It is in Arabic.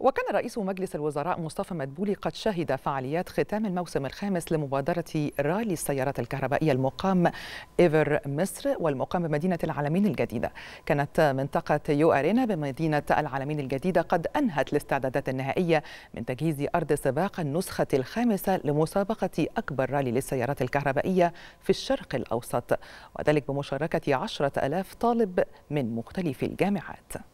وكان رئيس مجلس الوزراء مصطفى مدبولي قد شهد فعاليات ختام الموسم الخامس لمبادرة رالي السيارات الكهربائية المقام إيفر مصر والمقام بمدينة العالمين الجديدة كانت منطقة يو أرينا بمدينة العالمين الجديدة قد أنهت الاستعدادات النهائية من تجهيز أرض سباق النسخة الخامسة لمسابقة أكبر رالي للسيارات الكهربائية في الشرق الأوسط وذلك بمشاركة عشرة ألاف طالب من مختلف الجامعات